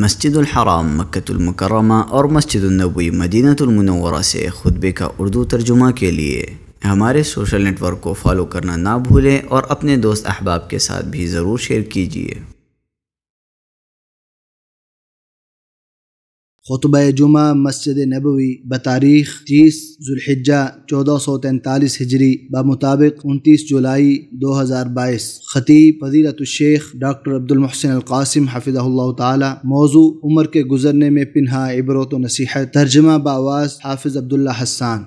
मस्जिद हराम मक्तुल और मस्जिद नबी मदीनतुल से खुतबे का उर्दू तर्जुमा के लिए हमारे सोशल नेटवर्क को फॉलो करना ना भूलें और अपने दोस्त अहबाब के साथ भी ज़रूर शेयर कीजिए खुतब जुमा मस्जिद नबवी बतारीख तीस जुल्हिजा चौदह सौ तैंतालीस हिजरी मुताबिक उनतीस जुलाई दो हज़ार बाईस ख़तीब शेख डॉक्टर अब्दुलमहसिन अलकासिम हाफिज़ल्ला तौज़ू उम्र के गुजरने में पिनहा इबरत नसीहत तर्जमा बवाज़ हाफिज़ अब्दुल्ला हसान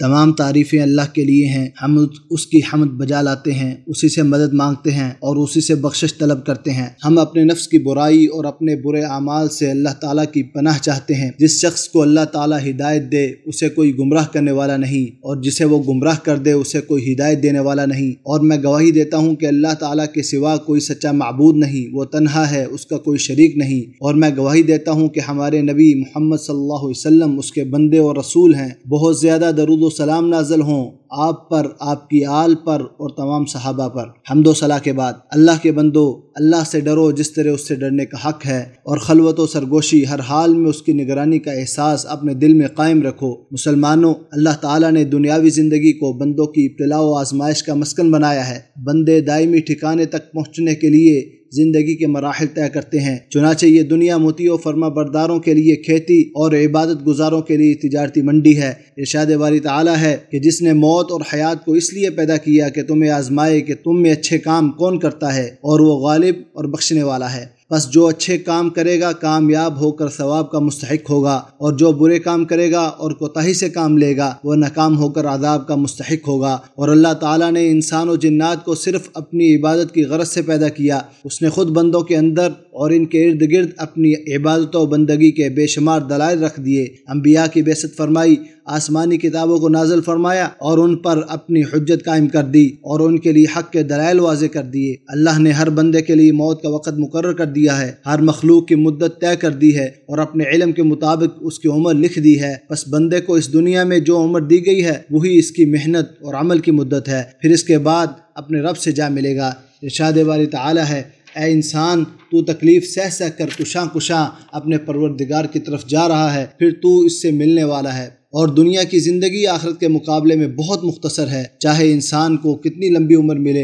तमाम तारीफ़ें अल्लाह के लिए हैं हम उसकी हमद बजा लाते हैं उसी से मदद मांगते हैं और उसी से बख्शिश तलब करते हैं हम अपने नफ्स की बुराई और अपने बुरे अमाल से अल्लाह ताला की पनाह चाहते हैं जिस शख्स को अल्लाह ताला हिदायत दे उसे कोई गुमराह करने वाला नहीं और जिसे वो गुमराह कर दे उसे कोई हिदायत देने वाला नहीं और मैं गवाही देता हूँ कि अल्लाह ताला के सिवा कोई सच्चा मबूद नहीं वो तनहा है उसका कोई शरीक नहीं और मैं गवाही देता हूँ कि हमारे नबी मोहम्मद सल्ला वसम उसके बंदे और रसूल हैं बहुत ज़्यादा दरुद हमदो सलाम नाजल हों आप पर आपकी आल पर और तमाम सहाबा पर हमदो सलाह के बाद अल्लाह के बंदो अल्लाह से डरो जिस तरह उससे डरने का हक है और खलवत व सरगोशी हर हाल में उसकी निगरानी का एहसास अपने दिल में कायम रखो मुसलमानों अल्लाह ताला ने दुनियावी ज़िंदगी को बंदों की इब्तला व आजमाइश का मस्कन बनाया है बंदे दायमी ठिकाने तक पहुँचने के लिए जिंदगी के मराहल तय करते हैं चुनाचे ये दुनिया और फर्मा बरदारों के लिए खेती और इबादत गुजारों के लिए तजारती मंडी है इर्शाद वाली तला है कि जिसने मौत और हयात को इसलिए पैदा किया कि तुम्हें आजमाए कि तुम में अच्छे काम कौन करता है और वो गालिब और बख्शने वाला है बस जो अच्छे काम करेगा कामयाब होकर सवाब का मुस्तक होगा और जो बुरे काम करेगा और कोताही से काम लेगा वह नाकाम होकर आदाब का मुस्तक होगा और अल्लाह ताला ने इंसान और जिन्नात को सिर्फ अपनी इबादत की गरज से पैदा किया उसने खुद बंदों के अंदर और इनके इर्द गिर्द अपनी इबादत बंदगी के बेशुमार दलाल रख दिए अम्बिया की बेसत फरमाई आसमानी किताबों को नाजल फरमाया और उन पर अपनी हजत कायम कर दी और उनके लिए हक के दलाल वाजे कर दिए अल्लाह ने हर बंदे के लिए मौत का वक़्त मुकर कर दिया है हर मखलूक की मुद्दत तय कर दी है और अपने इलम के मुताबिक उसकी उम्र लिख दी है बस बंदे को इस दुनिया में जो उम्र दी गई है वही इसकी मेहनत और अमल की मुद्दत है फिर इसके बाद अपने रब से जा मिलेगा इर्शाद वाली तला है ए इंसान तू तकलीफ़ सह सह कर कुशा कुशा अपने परवरदिगार की तरफ जा रहा है फिर तू इससे मिलने वाला है और दुनिया की ज़िंदगी आखिरत के मुकाबले में बहुत मुख्तसर है चाहे इंसान को कितनी लंबी उम्र मिले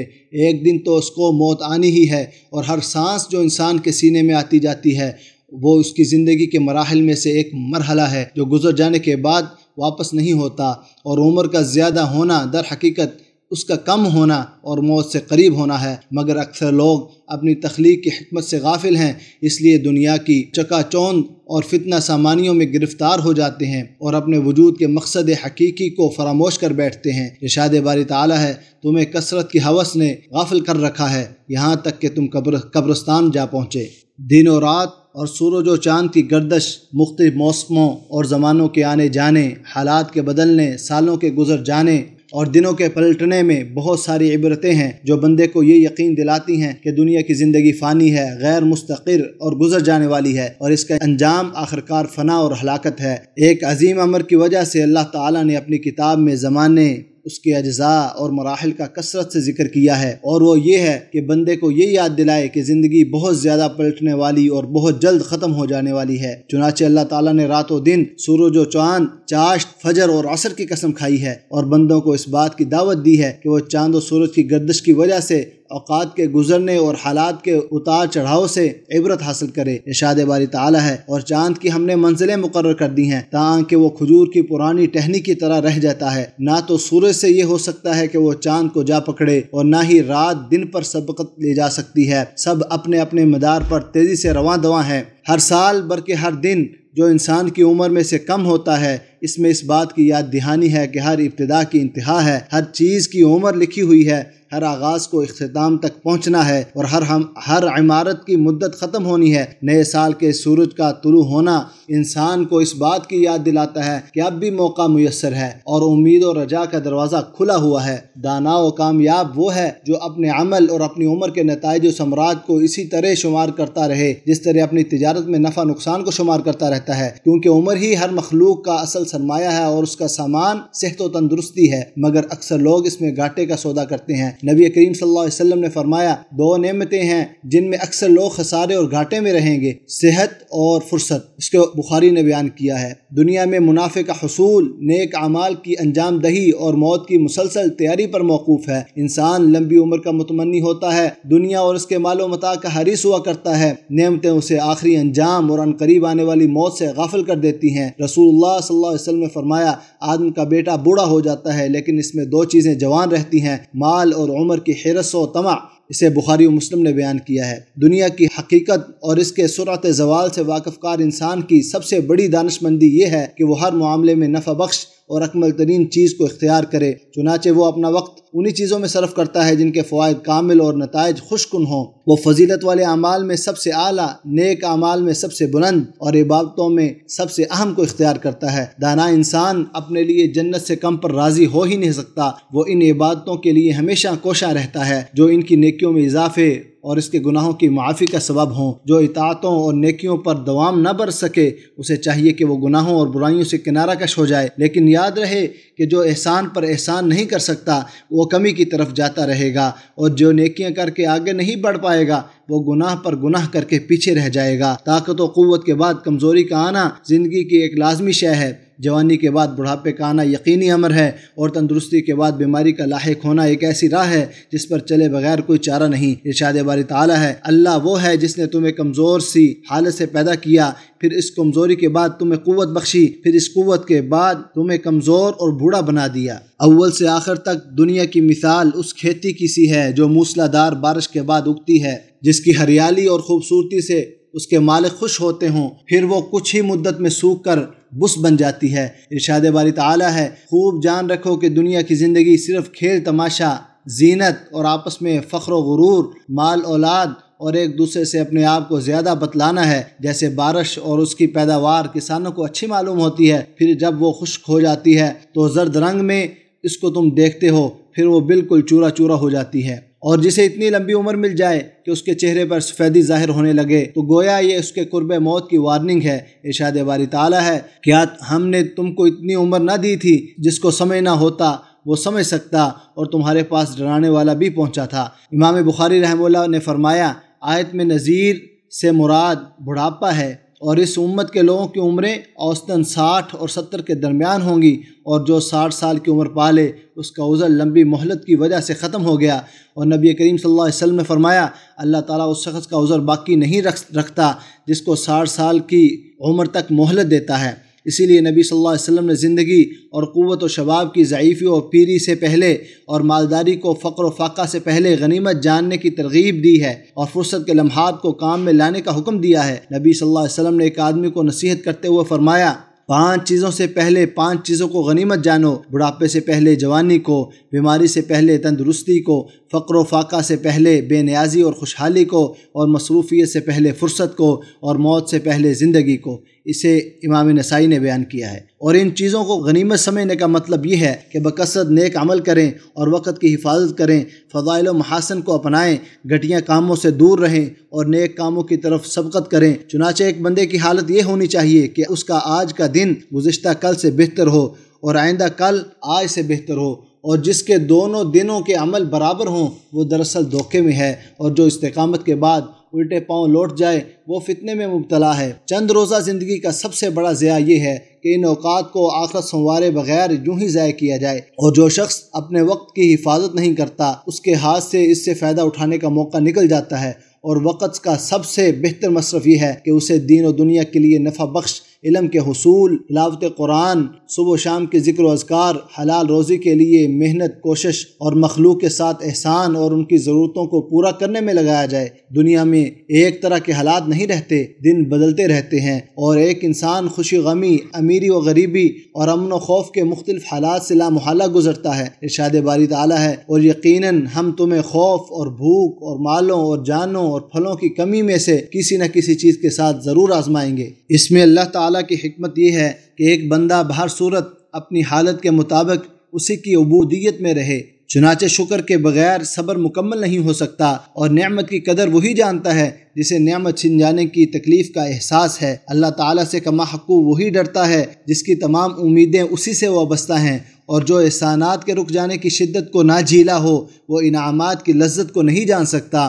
एक दिन तो उसको मौत आनी ही है और हर सांस जो इंसान के सीने में आती जाती है वो उसकी ज़िंदगी के मराहल में से एक मरहला है जो गुजर जाने के बाद वापस नहीं होता और उम्र का ज़्यादा होना दर हकीकत उसका कम होना और मौत से करीब होना है मगर अक्सर लोग अपनी तख्लीक की हमत से गाफिल हैं इसलिए दुनिया की चकाचौंद और फितना सामानियों में गिरफ्तार हो जाते हैं और अपने वजूद के मकसद हकीकी को फरामोश कर बैठते हैं इशाद बारी ताली है तुम्हें कसरत की हवस ने गाफिल कर रखा है यहाँ तक कि तुम कब्र कब्रस्तान जा पहुँचे दिन और रात और सूरज और चाँद की गर्दश मुख्त मौसमों और ज़मानों के आने जाने हालात के बदलने सालों के गुजर जाने और दिनों के पलटने में बहुत सारी इबरतें हैं जो बंदे को ये यकीन दिलाती हैं कि दुनिया की ज़िंदगी फ़ानी है गैर मुस्तकिर और गुजर जाने वाली है और इसका अंजाम आखिरकार फना और हलाकत है एक अजीम अमर की वजह से अल्लाह ताला ने अपनी किताब में ज़माने उसके अज्जा और मराहल का कसरत से जिक्र किया है और वो ये है कि बंदे को ये याद दिलाए कि ज़िंदगी बहुत ज़्यादा पलटने वाली और बहुत जल्द ख़त्म हो जाने वाली है चुनाचे अल्लाह ताला ने रातों दिन सूरज और चांद चाश्त फजर और असर की कसम खाई है और बंदों को इस बात की दावत दी है कि वो चांद और सूरज की गर्दिश की वजह से अवकात के गुजरने और हालात के उतार चढ़ाव से इबरत हासिल करे इशाद बारी ताला है और चांद की हमने मंजिलें मुकर कर दी हैं ताकि वो खजूर की पुरानी टहनी की तरह रह जाता है ना तो सूरज से ये हो सकता है कि वो चांद को जा पकड़े और ना ही रात दिन पर सबकत ले जा सकती है सब अपने अपने मदार पर तेजी से रवा दवा है हर साल बल्कि हर दिन जो इंसान की उम्र में से कम होता है इसमें इस बात की याद दहानी है कि हर इब्तदा की इंतहा है हर चीज़ की उम्र लिखी हुई है हर आगाज़ को अख्ताम तक पहुँचना है और हर हम हर इमारत की मुद्दत ख़त्म होनी है नए साल के सूरज का तुलु होना इंसान को इस बात की याद दिलाता है कि अब भी मौका मुयसर है और उम्मीद और रजा का दरवाज़ा खुला हुआ है दाना और कामयाब वो है जो अपने अमल और अपनी उम्र के नतज सम्राट को इसी तरह शुमार करता रहे जिस तरह अपनी तजारत में नफ़ा नुकसान को शुमार करता रहता है क्योंकि उम्र ही हर मखलूक का असल सरमाया है और उसका सामान सेहत व तंदुरुस्ती है मगर अक्सर लोग इसमें घाटे का सौदा करते हैं नबी करीम सल्लल्लाहु ने फरमाया दो नेमतें हैं जिनमें अक्सर लोग खसारे और घाटे में रहेंगे सेहत और फुर्सत इसको बुखारी ने बयान किया है दुनिया में मुनाफे का हसूल नेक अमाल की अंजाम दही और मौत की मुसलसल तैयारी पर मौकूफ़ है इंसान लंबी उम्र का मुतमनी होता है दुनिया और उसके मालो मता का हरीस हुआ करता है नियमतें उसे आखिरी अंजाम और अनकरीब आने वाली मौत से गाफिल कर देती हैं रसूलुल्लाह सल्लल्लाहु ने फरमाया आदम का बेटा बूढ़ा हो जाता है लेकिन इसमें दो चीज़ें जवान रहती हैं माल और उम्र की हरस व तमा इसे बुखारी मुस्लिम ने बयान किया है दुनिया की हकीकत और इसके सुरत जवाल से वाकफकार इंसान की सबसे बड़ी दानशमंदी ये है कि वो हर मामले में नफा बख्श और अकमल तरीन चीज़ को इख्तियार करे चुनाचे वो अपना वक्त उन्हीं चीज़ों में सर्फ करता है जिनके फ़वाद कामिल और नतज खुशकन हों वो फजीलत वाले अमाल में सबसे आला नेक अमाल में सबसे बुलंद और इबादतों में सबसे अहम को इख्तियार करता है दाना इंसान अपने लिए जन्नत से कम पर राज़ी हो ही नहीं सकता वो इन इबादतों के लिए हमेशा कोशा रहता है जो इनकी नेकियों में इजाफे और इसके गुनाहों की माफ़ी का सबब हों जो इतातों और नेकियों पर दवाम न बर सके उसे चाहिए कि वो गुनाहों और बुराइयों से किनारा कश हो जाए लेकिन याद रहे कि जो एहसान पर एहसान नहीं कर सकता वो कमी की तरफ जाता रहेगा और जो नेकियां करके आगे नहीं बढ़ पाएगा वो गुनाह पर गुनाह करके पीछे रह जाएगा ताकत और के बाद कमज़ोरी का आना ज़िंदगी की एक लाजमी शय है जवानी के बाद बुढ़ापे का आना यकीनी अमर है और तंदुरुस्ती के बाद बीमारी का लाक होना एक ऐसी राह है जिस पर चले बगैर कोई चारा नहीं इर्शाद बारी ताला है अल्लाह वो है जिसने तुम्हें कमज़ोर सी हालत से पैदा किया फिर इस कमज़ोरी के बाद तुम्हें क़वत बख्शी फिर इस क़वत के बाद तुम्हें कमज़ोर और बूढ़ा बना दिया अव्वल से आखिर तक दुनिया की मिसाल उस खेती की सी है जो मूसलाधार बारिश के बाद उगती है जिसकी हरियाली और खूबसूरती से उसके मालिक खुश होते हों फिर वो कुछ ही मुद्दत में सूख कर बुस बन जाती है इरशाद बारी तला है खूब जान रखो कि दुनिया की ज़िंदगी सिर्फ खेल तमाशा जीनत और आपस में फ़ख्र गुरूर माल औलाद और एक दूसरे से अपने आप को ज़्यादा बतलाना है जैसे बारिश और उसकी पैदावार किसानों को अच्छी मालूम होती है फिर जब वो खुश्क हो जाती है तो जर्द रंग में इसको तुम देखते हो फिर वो बिल्कुल चूरा चूरा हो जाती है और जिसे इतनी लंबी उम्र मिल जाए कि उसके चेहरे पर सफ़ेदी जाहिर होने लगे तो गोया ये उसके कुर्ब मौत की वार्निंग है इशाद बारी ताला है क्या हमने तुमको इतनी उम्र ना दी थी जिसको समय ना होता वो समझ सकता और तुम्हारे पास डराने वाला भी पहुंचा था इमाम बुखारी रहमल्ला ने फरमाया आयत में नज़ीर से मुराद बुढ़ापा है और इस उम्मत के लोगों की उम्रें औसतन साठ और सत्तर के दरमियान होंगी और जो साठ साल की उम्र पाले उसका उज़र लंबी मोहलत की वजह से ख़त्म हो गया और नबी करीम सल्लल्लाहु अलैहि वसल्लम ने फ़रमाया अल्लाह ताला उस शख्स का उज़र बाकी नहीं रख रखता जिसको साठ साल की उम्र तक मोहलत देता है इसीलिए नबी सल्लल्लाहु अलैहि वसल्लम ने ज़िंदगी और क़वत व शबाब की ज़यीफ़ी और पीरी से पहले और मालदारी को फ़क्र फ़ाका से पहले गनीमत जानने की तरगीब दी है और फुर्सत के लम्हात को काम में लाने का हुक्म दिया है नबी सल्लल्लाहु अलैहि वसल्लम ने एक आदमी को नसीहत करते हुए फरमाया पांच चीज़ों से पहले पांच चीज़ों को गनीमत जानो बुढ़ापे से पहले जवानी को बीमारी से पहले तंदुरुस्ती को फ़क्र फाका से पहले बेनियाजी और खुशहाली को और मसरूफियत से पहले फ़ुर्सत को और मौत से पहले ज़िंदगी को इसे इमाम नसाई ने बयान किया है और इन चीज़ों को गनीमत समझने का मतलब ये है कि बकसरत नेक अमल करें और वक़्त की हिफाजत करें फ़जाइल महासन को अपनाएं घटिया कामों से दूर रहें और नेक कामों की तरफ सबकत करें चुनाचे एक बंदे की हालत ये होनी चाहिए कि उसका आज का दिन गुज्त कल से बेहतर हो और आइंदा कल आज से बेहतर हो और जिसके दोनों दिनों के अमल बराबर हों वो दरअसल धोखे में है और जो इस्तकामत के बाद उल्टे पांव लौट जाए वो फितने में मुबतला है चंद रोज़ा ज़िंदगी का सबसे बड़ा ज़िया ये है कि इन अवकात को आखिर संवारे बगैर यूं ही ज़ाय किया जाए और जो शख्स अपने वक्त की हिफाजत नहीं करता उसके हाथ से इससे फ़ायदा उठाने का मौका निकल जाता है और वक़्त का सबसे बेहतर मशरफ ये है कि उसे दीन और दुनिया के लिए नफा बख्श इलम के हसूल तिलावत कुरान सुबह शाम के जिक्र अजगार हलाल रोज़ी के लिए मेहनत कोशिश और मखलूक के साथ एहसान और उनकी ज़रूरतों को पूरा करने में लगाया जाए दुनिया में एक तरह के हालात नहीं रहते दिन बदलते रहते हैं और एक इंसान खुशी गमी अमीरी व गरीबी और अमन खौफ के मुख्तलिफ हालात से लामहला गुजरता है इर्शाद बारी तला है और यकीनन हम तुम्हें खौफ और भूख और मालों और जानों और फलों की कमी में से किसी न किसी चीज़ के साथ ज़रूर आजमाएंगे इसमें अल्लाह ताला ताला की हमत यह है कि एक बंदा बाहर सूरत अपनी हालत के मुताबिक उसी की अबूदियत में रहे चुनाचे शुक्र के बगैर सब्र मुकम्मल नहीं हो सकता और नेमत की कदर वही जानता है जिसे नेमत छिन जाने की तकलीफ़ का एहसास है अल्लाह ताला से कमा हकू वही डरता है जिसकी तमाम उम्मीदें उसी से वाबस्ता हैं और जो एहसानात के रुक जाने की शिद्दत को ना झीला हो वो इनामात की लज्जत को नहीं जान सकता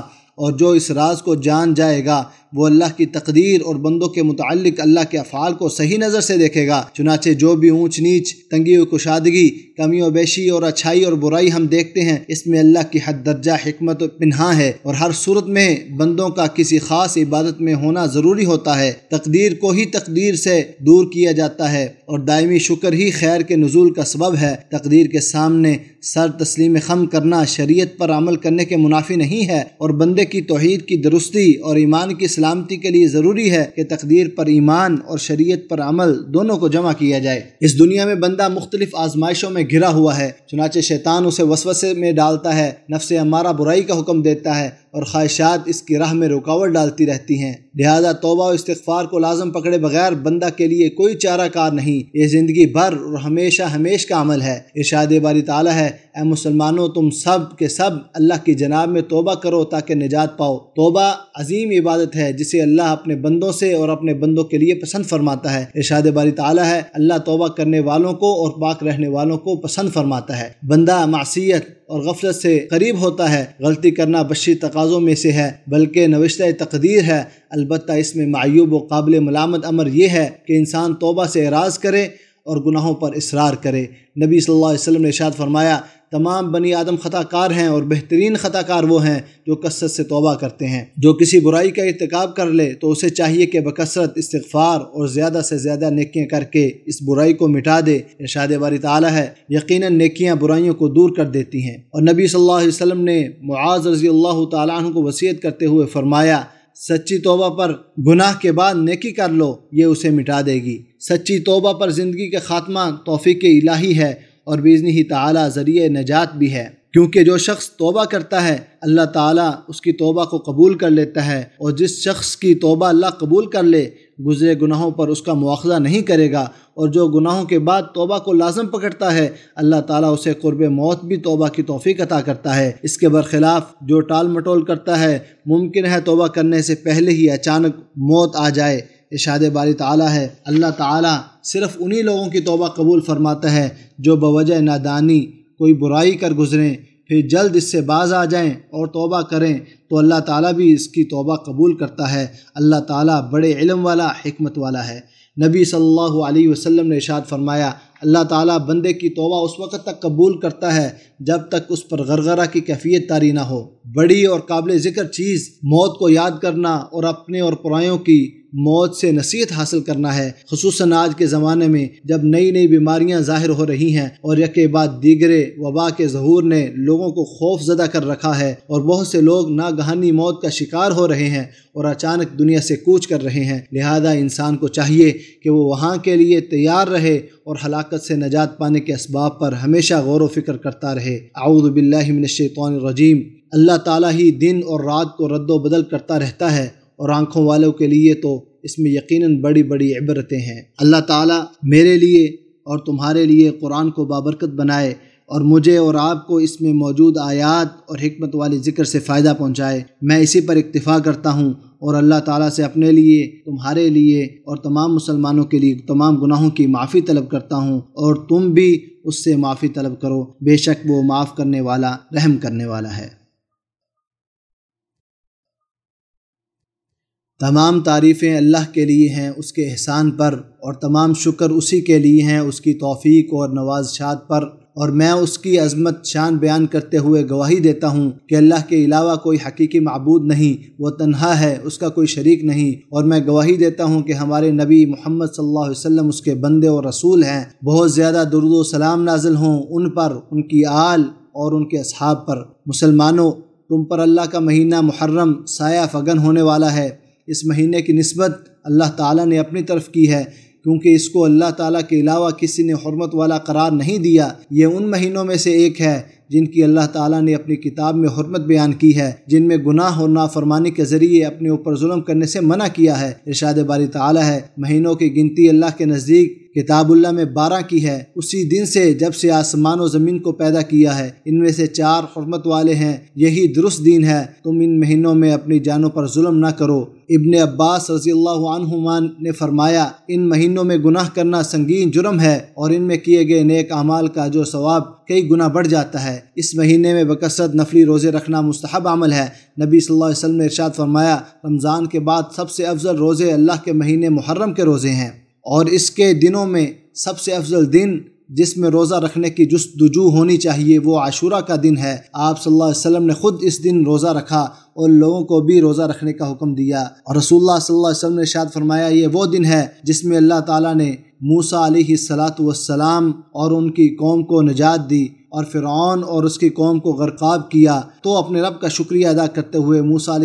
और जो इस राज को जान जाएगा वो अल्लाह की तकदीर और बंदों के मुतक अल्लाह के अफ़ाल को सही नज़र से देखेगा चुनाचे जो भी ऊँच नीच तंगी और कुशादगी कमी और बेशी और अच्छाई और बुराई हम देखते हैं इसमें अल्लाह की हद दर्जा हमत पिन्हा है और हर सूरत में बंदों का किसी खास इबादत में होना ज़रूरी होता है तकदीर को ही तकदीर से दूर किया जाता है और दायमी शुक्र ही खैर के नजूल का सबब है तकदीर के सामने सर तस्लीम खम करना शरीयत पर अमल करने के मुनाफी नहीं है और बंदे की तोहद की दुरुस्ती और ईमान की सलामती के लिए ज़रूरी है कि तकदीर पर ईमान और शरीय पर अमल दोनों को जमा किया जाए इस दुनिया में बंदा मुख्तलिफ आजमाइशों में घिरा हुआ है चुनाचे शैतान उसे वसवसे में डालता है नफ्स हमारा बुराई का हुक्म देता है और ख्वाहिशात इसकी राह में रुकावट डालती रहती हैं लिहाजा तोबा और इस्तफार को लाजम पकड़े बगैर बंदा के लिए कोई चारा कार नहीं ये ज़िंदगी भर और हमेशा हमेश का अमल है इर्शाद बारी ताला है ए मुसलमानों तुम सब के सब अल्लाह की जनाब में तोबा करो ताकि निजात पाओ तोबा अजीम इबादत है है जिसे अल्लाह अपने बंदों से और अपने बंदों के लिए पसंद फरमाता है इर्शाद बारी ताला है अल्लाह तोबा करने वालों को और पाक रहने वालों को पसंद फरमाता है बंदा मासीत और गफलत से करीब होता है गलती करना बशी तकाज़ों में से है बल्कि नविश्त तकदीर है अलबत् इसमें मायूब व काबिल मलामत अमर यह है कि इंसान तोबा से एराज़ करे और गुनाहों पर इसरार करे नबी सल्लल्लाहु अलैहि वसल्लम ने इशाद फरमाया तमाम बनी आदम ख़ताकार हैं और बेहतरीन ख़ताकार वो हैं जो कसरत से तोबा करते हैं जो किसी बुराई का इरतकब कर ले तो उसे चाहिए कि बकसरत इस्तफ़ार और ज़्यादा से ज़्यादा नेकियाँ करके इस बुराई को मिटा दे इर्शाद बारी ताला है यकीन नेकियाँ बुराइयों को दूर कर देती हैं और नबी सल्ला वसम ने मुआज़ रजी अल्लाह तु को वसीयत करते हुए फ़रमाया सच्ची तोबा पर गुनाह के बाद नेकी कर लो ये उसे मिटा देगी सच्ची तोबा पर ज़िंदगी का खात्मा तोफ़ी के इलाही है और बिजनी ही ताला ज़रिए नजात भी है क्योंकि जो शख्स तोबा करता है अल्लाह ताला उसकी तोबा को कबूल कर लेता है और जिस शख्स की तोबा अल्लाह कबूल कर ले गुजरे गुनाहों पर उसका मुआवजा नहीं करेगा और जो गुनाहों के बाद तोबा को लाजम पकड़ता है अल्लाह ताला उसे कुर्ब मौत भी तोबा की तोफ़ी अता करता है इसके बरखिलाफ जो टाल मटोल करता है मुमकिन है तोबा करने से पहले ही अचानक मौत आ जाए इशाद बारी ताला है अल्लाह ताला सिर्फ उन्हीं लोगों की तोबा कबूल फरमाता है जो बवजह नादानी कोई बुराई कर गुजरें फिर जल्द इससे बाज आ जाएं और तोबा करें तो अल्लाह ताला भी इसकी तोबा कबूल करता है अल्लाह ताला बड़े इलम वाला हमत वाला है नबी सल्लल्लाहु अलैहि वसल्लम ने इशाद फरमाया अल्लाह ताला बंदे की तोबा उस वक़्त तक कबूल करता है जब तक उस पर गरगरा की कैफियत तारी ना हो बड़ी और काबिल ज़िक्र चीज़ मौत को याद करना और अपने और पुरायों की मौत से नसीहत हासिल करना है खसूस आज के ज़माने में जब नई नई बीमारियाँ ज़ाहिर हो रही हैं और यके बाद दीगरे वबा के जहूर ने लोगों को खौफ ज़दा कर रखा है और बहुत से लोग नागहानी मौत का शिकार हो रहे हैं और अचानक दुनिया से कूच कर रहे हैं लिहाजा इंसान को चाहिए कि वो वहाँ के लिए तैयार रहे और हलाकत से नजात पाने के इसबाब पर हमेशा गौर वफिक्र करता रहे रजीम अल्लाह ताला ही दिन और रात को रद्द बदल करता रहता है और आँखों वालों के लिए तो इसमें यकीनन बड़ी बड़ी इबरतें हैं अल्लाह ताला मेरे लिए और तुम्हारे लिए कुरान को बाबरकत बनाए और मुझे और आपको इसमें मौजूद आयात और हमत वाले ज़िक्र से फ़ायदा पहुँचाए मैं इसी पर इक्तफ़ा करता हूँ और अल्लाह ताला से अपने लिए तुम्हारे लिए और तमाम मुसलमानों के लिए तमाम गुनाहों की माफ़ी तलब करता हूँ और तुम भी उससे माफ़ी तलब करो बेशक वो माफ़ करने वाला रहम करने वाला है तमाम तारीफ़ें अल्लाह के लिए हैं उसके एहसान पर और तमाम शुक्र उसी के लिए हैं उसकी तौफीक और नवाजशात पर और मैं उसकी अजमत शान बयान करते हुए गवाही देता हूँ कि अल्लाह के अलावा कोई हकीकी मबूद नहीं वो तनहा है उसका कोई शरीक नहीं और मैं गवाही देता हूँ कि हमारे नबी मोहम्मद सल्लल्लाहु अलैहि वसल्लम उसके बंदे और रसूल हैं बहुत ज़्यादा दुरुद सलाम नाजिल हों उन पर उनकी आल और उनके असहाब पर मुसलमानों तुम पर अल्लाह का महीना मुहर्रम साया फगन होने वाला है इस महीने की नस्बत अल्लाह ताला ने अपनी तरफ की है क्योंकि इसको अल्लाह ताला के अलावा किसी ने हरमत वाला करार नहीं दिया ये उन महीनों में से एक है जिनकी अल्लाह ताला ने अपनी किताब में हरमत बयान की है जिनमें गुनाह और नाफरमानी के ज़रिए अपने ऊपर जुल्म करने से मना किया है इर्शाद बारी ताला है महीनों की गिनती अल्लाह के नज़दीक किताबुल्ला में बारह की है उसी दिन से जब से आसमान और ज़मीन को पैदा किया है इनमें से चार हरमत वाले हैं यही दुरुस्त दिन है तुम इन महीनों में अपनी जानों पर जुल्म न करो इब्न अब्बास रजी अल्लाह ने फरमाया इन महीनों में गुनाह करना संगीन जुर्म है और इनमें किए गए नेक अमाल का जो सवाब कई गुना बढ़ जाता है इस महीने में बकसरत नफली रोज़े रखना मुस्तहब अमल है नबी सल्लल्लाहु अलैहि वसल्लम ने इरशाद फरमाया रमज़ान के बाद सबसे अफजल रोज़े अल्लाह के महीने मुहर्रम के रोज़े हैं और इसके दिनों में सबसे अफजल दिन जिसमें रोज़ा रखने की जस्तजू होनी चाहिए वो आशूरा का दिन है आप सल्लल्लाहु अलैहि वसल्लम ने खुद इस दिन रोज़ा रखा और लोगों को भी रोज़ा रखने का हुक्म दिया और रसूलुल्लाह सल्लल्लाहु अलैहि वसल्लम ने शाद फरमाया ये वो दिन है जिसमें अल्लाह ताला ने मूसा सलात वसलाम और उनकी कौम को निजात दी और फ़िरौन और उसकी कौम को गरकाब किया तो अपने रब का शुक्रिया अदा करते हुए मूसा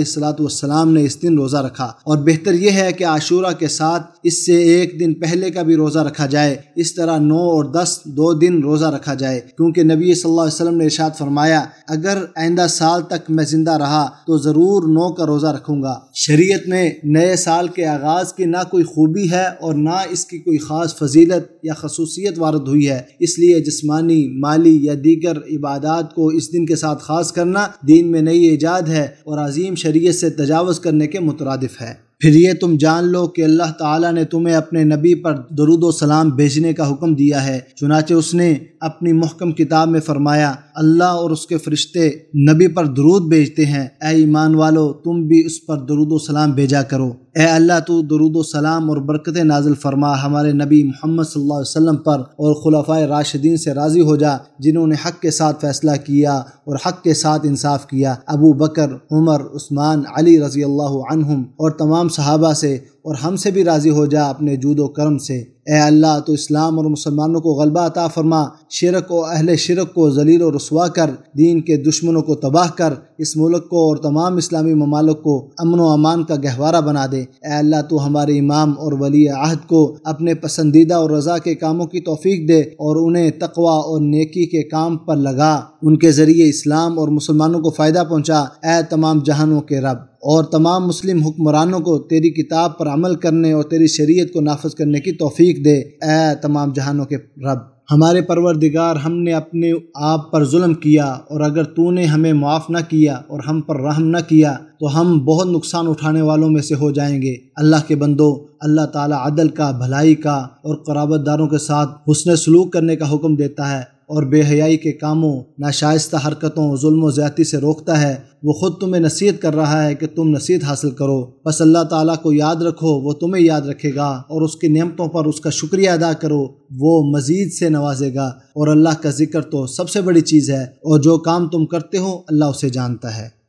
सलाम ने इस दिन रोज़ा रखा और बेहतर यह है कि आशूरा के साथ इससे एक दिन पहले का भी रोज़ा रखा जाए इस तरह नौ और दस दो दिन रोज़ा रखा जाए क्योंकि नबी सल्लल्लाहु अलैहि वसल्लम ने इरशाद फरमाया अगर आइंदा साल तक मैं ज़िंदा रहा तो ज़रूर नौ का रोज़ा रखूँगा शरीय में नए साल के आगाज़ की ना कोई खूबी है और ना इसकी कोई ख़ास फजीलत या खसूसियत वारद हुई है इसलिए जिसमानी माली या या दीगर इबादत को इस दिन के साथ खास करना दीन में नई ईजाद है और अजीम शरीय से तजावज़ करने के मुतरदफ है फिर ये तुम जान लो कि अल्लाह ताला ने तुम्हें अपने नबी पर दरुद सलाम भेजने का हुक्म दिया है चुनाचे उसने अपनी महकम किताब में फरमाया अल्लाह और उसके फरिश्ते नबी पर दरुद भेजते हैं ऐ ईमान वालो तुम भी उस पर दरुद सलाम भेजा करो ए अल्लाह तो दरुद सलाम और बरकत नाजिल फरमा हमारे नबी मोहम्मद सल्लल्लाहु अलैहि वसल्लम पर और खुलाफा राशिदीन से राज़ी हो जा जिन्होंने हक़ के साथ फ़ैसला किया और हक़ के साथ इंसाफ किया अबू बकर उमर उस्मान अली रज़ी अल्लाह और तमाम सहाबा से और हमसे भी राज़ी हो जा अपने जूदो करम से ए अल्लाह तो इस्लाम और मुसलमानों को गलबा अता फरमा शिरक और अहल शिरक को जलील और रसवा कर दीन के दुश्मनों को तबाह कर इस मुल्क को और तमाम इस्लामी ममालक को अमन व अमान का गहवारा बना दे ए अल्लाह तो हमारे इमाम और वली आहद को अपने पसंदीदा और रजा के कामों की तोफ़ीक दे और उन्हें तकवा और नेकी के काम पर लगा उनके ज़रिए इस्लाम और मुसलमानों को फ़ायदा पहुँचा ए तमाम जहानों के रब और तमाम मुस्लिम हुक्मरानों को तेरी किताब पर अमल करने और तेरी शरीयत को नाफज करने की तोफीक दे ए तमाम जहानों के रब हमारे परवरदिगार हमने अपने आप पर जुल्म किया और अगर तूने हमें माफ़ ना किया और हम पर रहम ना किया तो हम बहुत नुकसान उठाने वालों में से हो जाएंगे अल्लाह के बंदो अल्लाह ताला अदल का भलाई का और कराबतदारों के साथ हुसन सलूक करने का हुक्म देता है और बेहयाई के कामों नाशाइस्ता हरकतों जुल्म ज़्यादती से रोकता है वो ख़ुद तुम्हें नसीहत कर रहा है कि तुम नसीहत हासिल करो बस अल्लाह ताला को याद रखो वो तुम्हें याद रखेगा और उसकी नियमतों पर उसका शुक्रिया अदा करो वो मज़ीद से नवाजेगा और अल्लाह का जिक्र तो सबसे बड़ी चीज़ है और जो काम तुम करते हो अल्लाह उसे जानता है